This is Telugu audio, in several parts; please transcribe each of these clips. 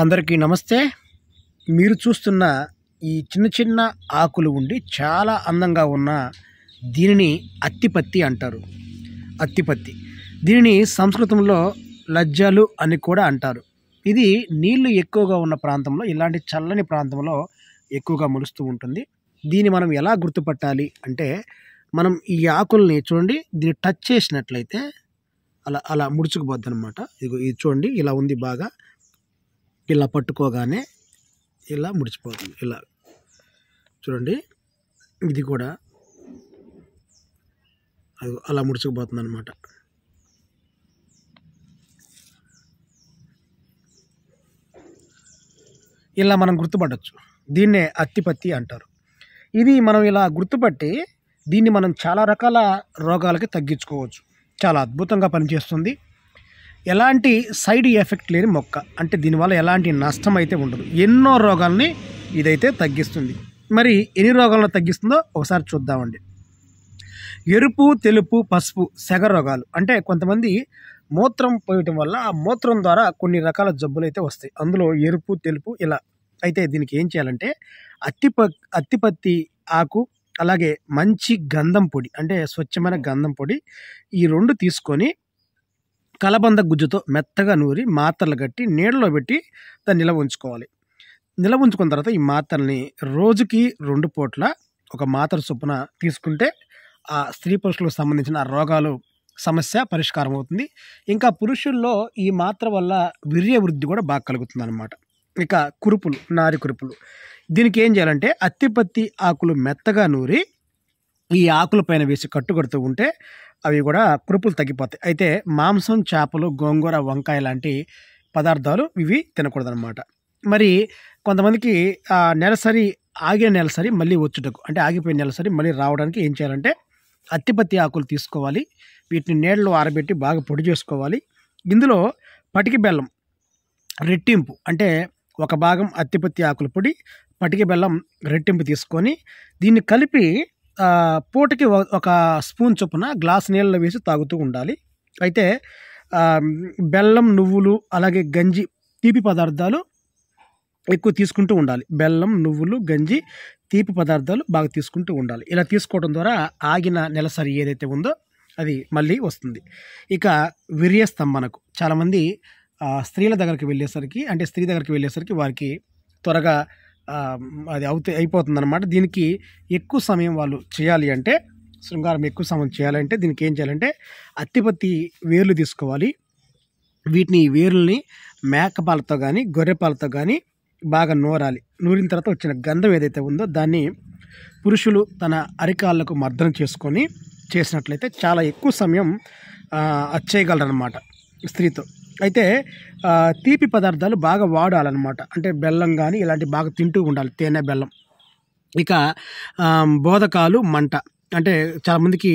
అందరికీ నమస్తే మీరు చూస్తున్న ఈ చిన్న చిన్న ఆకులు ఉండి చాలా అందంగా ఉన్న దీనిని అత్తిపత్తి అంటారు అత్తిపత్తి దీనిని సంస్కృతంలో లజ్జలు అని కూడా అంటారు ఇది నీళ్లు ఎక్కువగా ఉన్న ప్రాంతంలో ఇలాంటి చల్లని ప్రాంతంలో ఎక్కువగా మొలుస్తూ ఉంటుంది దీన్ని మనం ఎలా గుర్తుపట్టాలి అంటే మనం ఈ ఆకుల్ని చూడండి దీన్ని టచ్ చేసినట్లయితే అలా అలా ముడుచుకుపోద్ది అనమాట ఇది చూడండి ఇలా ఉంది బాగా ఇలా పట్టుకోగానే ఇలా ముడిచిపోతుంది ఇలా చూడండి ఇది కూడా అది అలా ముడుచుకుపోతుంది అనమాట ఇలా మనం గుర్తుపట్టచ్చు దీన్నే అత్తిపత్తి అంటారు ఇది మనం ఇలా గుర్తుపట్టి దీన్ని మనం చాలా రకాల రోగాలకి తగ్గించుకోవచ్చు చాలా అద్భుతంగా పనిచేస్తుంది ఎలాంటి సైడ్ ఎఫెక్ట్ లేని మొక్క అంటే దీనివల్ల ఎలాంటి నష్టం అయితే ఉండదు ఎన్నో రోగాల్ని ఇదైతే తగ్గిస్తుంది మరి ఎన్ని రోగాలను తగ్గిస్తుందో ఒకసారి చూద్దామండి ఎరుపు తెలుపు పసుపు సెగ రోగాలు అంటే కొంతమంది మూత్రం పోయటం వల్ల ఆ మూత్రం ద్వారా కొన్ని రకాల జబ్బులు అయితే వస్తాయి అందులో ఎరుపు తెలుపు ఇలా అయితే దీనికి ఏం చేయాలంటే అత్తిప అత్తిపత్తి ఆకు అలాగే మంచి గంధం పొడి అంటే స్వచ్ఛమైన గంధం పొడి ఈ రెండు తీసుకొని కలబంద గుజ్జుతో మెత్తగా నూరి మాత్రలు కట్టి నీడలో పెట్టి దాన్ని నిలవ ఉంచుకోవాలి నిలవ ఉంచుకున్న తర్వాత ఈ మాత్రల్ని రోజుకి రెండు పూట్ల ఒక మాత్ర చొప్పున తీసుకుంటే ఆ స్త్రీ పురుషులకు సంబంధించిన రోగాలు సమస్య పరిష్కారం అవుతుంది ఇంకా పురుషుల్లో ఈ మాత్ర వల్ల వీర్య వృద్ధి కూడా బాగా కలుగుతుంది అనమాట ఇక కురుపులు నారి కురుపులు దీనికి ఏం చేయాలంటే అత్తిపత్తి ఆకులు మెత్తగా నూరి ఈ ఆకుల పైన వేసి కట్టుకొడుతూ ఉంటే అవి కూడా కురుపులు తగ్గిపోతాయి అయితే మాంసం చేపలు గోంగూర వంకాయ లాంటి పదార్థాలు ఇవి తినకూడదనమాట మరి కొంతమందికి ఆ నెలసరి ఆగిన నెలసరి మళ్ళీ వచ్చుటకు అంటే ఆగిపోయిన నెలసరి మళ్ళీ రావడానికి ఏం చేయాలంటే అత్తిపత్తి ఆకులు తీసుకోవాలి వీటిని నీడలో ఆరబెట్టి బాగా పొడి చేసుకోవాలి ఇందులో పటికి బెల్లం రెట్టింపు అంటే ఒక భాగం అత్తిపత్తి ఆకుల పొడి పటికి బెల్లం రెట్టింపు తీసుకొని దీన్ని కలిపి పూటకి ఒక స్పూన్ చొప్పున గ్లాస్ నీళ్ళలో వేసి తాగుతూ ఉండాలి అయితే బెల్లం నువ్వులు అలాగే గంజి తీపి పదార్థాలు ఎక్కువ తీసుకుంటూ ఉండాలి బెల్లం నువ్వులు గంజి తీపి పదార్థాలు బాగా తీసుకుంటూ ఉండాలి ఇలా తీసుకోవడం ద్వారా ఆగిన నెలసరి ఏదైతే ఉందో అది మళ్ళీ వస్తుంది ఇక విరియ స్తంభనకు చాలామంది స్త్రీల దగ్గరికి వెళ్ళేసరికి అంటే స్త్రీ దగ్గరికి వెళ్ళేసరికి వారికి త్వరగా అది అవుతే అయిపోతుంది అనమాట దీనికి ఎక్కువ సమయం వాళ్ళు చేయాలి అంటే శృంగారం ఎక్కువ సమయం చేయాలంటే దీనికి ఏం చేయాలంటే అత్తిపత్తి వేర్లు తీసుకోవాలి వీటిని మేక మేకపాలతో కానీ గొర్రెపాలతో కానీ బాగా నూరాలి నూరిన తర్వాత వచ్చిన గంధం ఏదైతే ఉందో దాన్ని పురుషులు తన అరికాళ్ళకు మర్దనం చేసుకొని చేసినట్లయితే చాలా ఎక్కువ సమయం అనమాట స్త్రీతో అయితే తీపి పదార్థాలు బాగా వాడాలన్నమాట అంటే బెల్లం కానీ ఇలాంటివి బాగా తింటూ ఉండాలి తేనె బెల్లం ఇక బోధకాలు మంట అంటే చాలామందికి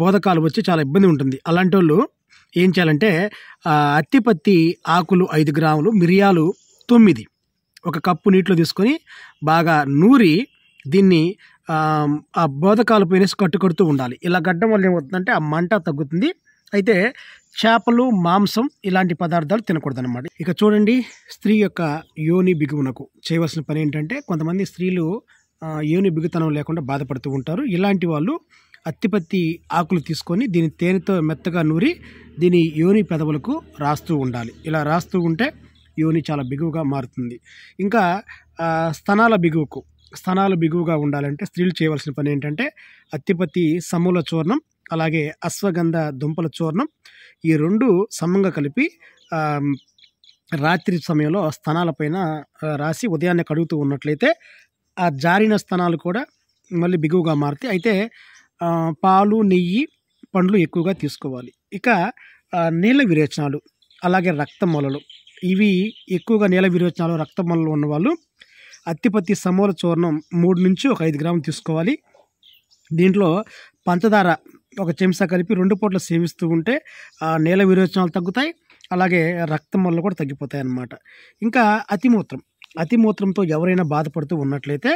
బోధకాలు వచ్చి చాలా ఇబ్బంది ఉంటుంది అలాంటి వాళ్ళు ఏం చేయాలంటే అత్తిపత్తి ఆకులు ఐదు గ్రాములు మిరియాలు తొమ్మిది ఒక కప్పు నీటిలో తీసుకొని బాగా నూరి దీన్ని ఆ బోధకాలు పోయినసి కట్టుకొడుతూ ఉండాలి ఇలా కట్టడం వల్ల ఏమవుతుందంటే ఆ మంట తగ్గుతుంది అయితే చేపలు మాంసం ఇలాంటి పదార్థాలు తినకూడదన్నమాట ఇక చూడండి స్త్రీ యొక్క యోని బిగువునకు చేయవలసిన పని ఏంటంటే కొంతమంది స్త్రీలు యోని బిగుతనం లేకుండా బాధపడుతూ ఉంటారు ఇలాంటి వాళ్ళు అత్తిపత్తి ఆకులు తీసుకొని దీని తేనెతో మెత్తగా నూరి దీని యోని పెదవులకు రాస్తూ ఉండాలి ఇలా రాస్తూ ఉంటే యోని చాలా బిగువుగా మారుతుంది ఇంకా స్తనాల బిగువుకు స్తనాలు బిగువుగా ఉండాలంటే స్త్రీలు చేయవలసిన పని ఏంటంటే అత్తిపత్తి సమూల చూర్ణం అలాగే అశ్వగంధ దుంపల చూర్ణం ఈ రెండు సమంగా కలిపి రాత్రి సమయంలో స్థానాలపైన రాసి ఉదయాన్నే కడుగుతూ ఉన్నట్లయితే ఆ జారిన స్థానాలు కూడా మళ్ళీ బిగువుగా మారుతాయి అయితే పాలు నెయ్యి పండ్లు ఎక్కువగా తీసుకోవాలి ఇక నీళ్ళ విరేచనాలు అలాగే రక్తమూలలు ఇవి ఎక్కువగా నీళ్ళ విరేచనాలు రక్తమూలలు ఉన్నవాళ్ళు అత్తిపత్తి సమూల చూర్ణం మూడు నుంచి ఒక ఐదు గ్రాములు తీసుకోవాలి దీంట్లో పంచదార ఒక చెంసా కలిపి రెండు పూట్ల సేవిస్తూ ఉంటే నేల విరోచనాలు తగ్గుతాయి అలాగే రక్తం వల్ల కూడా తగ్గిపోతాయి అన్నమాట ఇంకా అతిమూత్రం అతిమూత్రంతో ఎవరైనా బాధపడుతూ ఉన్నట్లయితే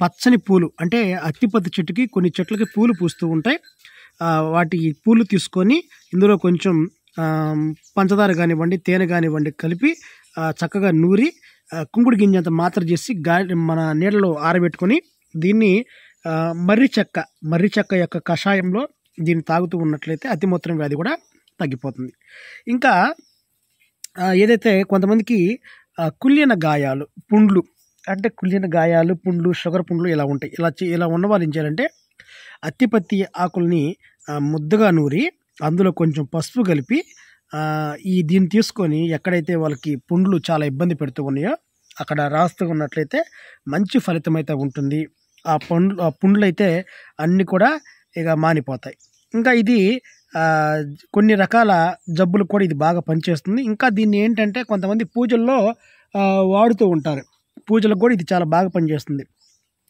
పచ్చని పూలు అంటే అత్తిపత్తి చెట్టుకి కొన్ని చెట్లకి పూలు పూస్తూ ఉంటాయి వాటి పూలు తీసుకొని ఇందులో కొంచెం పంచదార కానివ్వండి తేనె కానివ్వండి కలిపి చక్కగా నూరి కుంకుడు గింజంత మాత్ర చేసి గా మన నీళ్ళలో ఆరబెట్టుకొని దీన్ని మర్రి చెక్క మర్రి చెక్క యొక్క కషాయంలో దీన్ని తాగుతూ ఉన్నట్లయితే అతిమూత్రం వ్యాధి కూడా తగ్గిపోతుంది ఇంకా ఏదైతే కొంతమందికి కుళ్ళిన గాయాలు పుండ్లు అంటే కుళ్ళిన గాయాలు పుండ్లు షుగర్ పుండ్లు ఇలా ఉంటాయి ఇలా ఇలా ఉన్న వాళ్ళు ఏం చేయాలంటే అత్తిపత్తి ఆకుల్ని ముద్దగా నూరి అందులో కొంచెం పసుపు కలిపి ఈ దీన్ని తీసుకొని ఎక్కడైతే వాళ్ళకి పుండ్లు చాలా ఇబ్బంది పెడుతూ ఉన్నాయో అక్కడ రాస్తూ ఉన్నట్లయితే మంచి ఫలితం అయితే ఉంటుంది ఆ పండ్లు ఆ పుండ్లు అయితే అన్నీ కూడా ఇక మానిపోతాయి ఇంకా ఇది కొన్ని రకాల జబ్బులు కూడా ఇది బాగా పనిచేస్తుంది ఇంకా దీన్ని ఏంటంటే కొంతమంది పూజల్లో వాడుతూ ఉంటారు పూజలకు కూడా ఇది చాలా బాగా పనిచేస్తుంది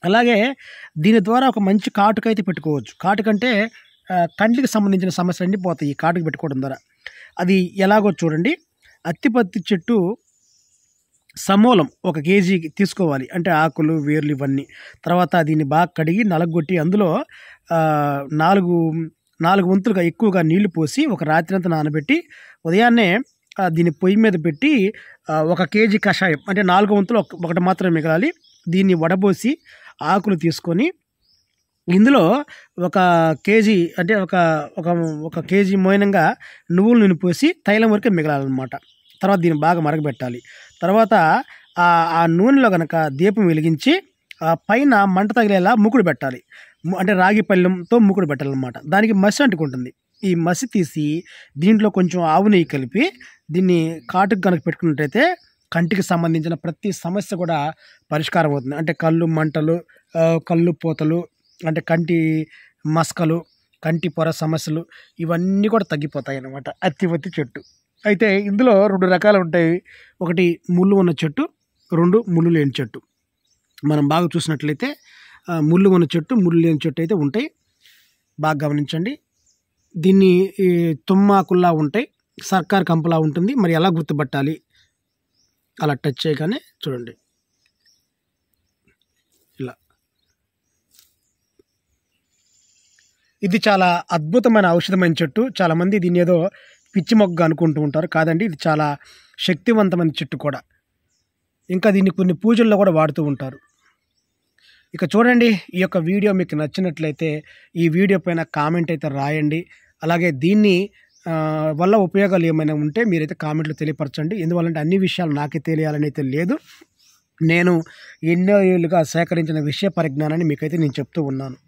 అలాగే దీని ద్వారా ఒక మంచి కాటుకైతే పెట్టుకోవచ్చు కాటుకంటే కంటికి సంబంధించిన సమస్యలన్నీ పోతాయి ఈ కాటుకు పెట్టుకోవడం ద్వారా అది ఎలాగో చూడండి అత్తిపత్తి చెట్టు సమూలం ఒక కేజీ తీసుకోవాలి అంటే ఆకులు వేర్లు ఇవన్నీ తర్వాత దీన్ని బాగా కడిగి నలగొట్టి అందులో నాలుగు నాలుగు వంతులుగా ఎక్కువగా నీళ్లు పోసి ఒక రాత్రి అంతా నానబెట్టి ఉదయాన్నే దీన్ని పొయ్యి మీద పెట్టి ఒక కేజీ కషాయం అంటే నాలుగు వంతులు ఒకటి మాత్రమే మిగలాలి దీన్ని వడబోసి ఆకులు తీసుకొని ఇందులో ఒక కేజీ అంటే ఒక ఒక ఒక కేజీ మోయినంగా నువ్వులు పోసి తైలం వరకే మిగలాలన్నమాట తర్వాత దీన్ని బాగా మరగబెట్టాలి తర్వాత ఆ నూనెలో కనుక దీపం వెలిగించి పైన మంట తగిలేలా ముకుడు పెట్టాలి అంటే రాగి పళ్ళెంతో ముకుడు పెట్టాలన్నమాట దానికి మసి అంటుకుంటుంది ఈ మసి తీసి దీంట్లో కొంచెం ఆవు నెయ్యి కలిపి దీన్ని కాటుకు కనుక పెట్టుకున్నట్టయితే కంటికి సంబంధించిన ప్రతి సమస్య కూడా పరిష్కారం అవుతుంది అంటే కళ్ళు మంటలు కళ్ళు పోతలు అంటే కంటి మస్కలు కంటి పొర సమస్యలు ఇవన్నీ కూడా తగ్గిపోతాయి అన్నమాట అత్తివత్తి చెట్టు అయితే ఇందులో రెండు రకాలు ఉంటాయి ఒకటి ముళ్ళు ఉన్న చెట్టు రెండు ముళ్ళు లేని చెట్టు మనం బాగా చూసినట్లయితే ముళ్ళు ఉన్న చెట్టు ముళ్ళు లేని చెట్టు అయితే ఉంటాయి బాగా గమనించండి దీన్ని తుమ్మాకుల్లా ఉంటాయి సర్కార్ కంపలా ఉంటుంది మరి ఎలా గుర్తుపట్టాలి అలా టచ్ చేయగానే చూడండి ఇలా ఇది చాలా అద్భుతమైన ఔషధమైన చెట్టు చాలామంది దీన్ని ఏదో పిచ్చి మొగ్గ అనుకుంటూ ఉంటారు కాదండి ఇది చాలా శక్తివంతమైన చెట్టు కూడా ఇంకా దీన్ని కొన్ని పూజల్లో కూడా వాడుతూ ఉంటారు ఇక చూడండి ఈ యొక్క వీడియో మీకు నచ్చినట్లయితే ఈ వీడియో పైన కామెంట్ అయితే రాయండి అలాగే దీన్ని వల్ల ఉపయోగాలు ఏమైనా ఉంటే మీరైతే కామెంట్లు తెలియపరచండి ఎందువల్లంటే అన్ని విషయాలు నాకే తెలియాలని అయితే లేదు నేను ఎన్నో ఏళ్ళుగా సేకరించిన విషయ పరిజ్ఞానాన్ని మీకైతే నేను చెప్తూ ఉన్నాను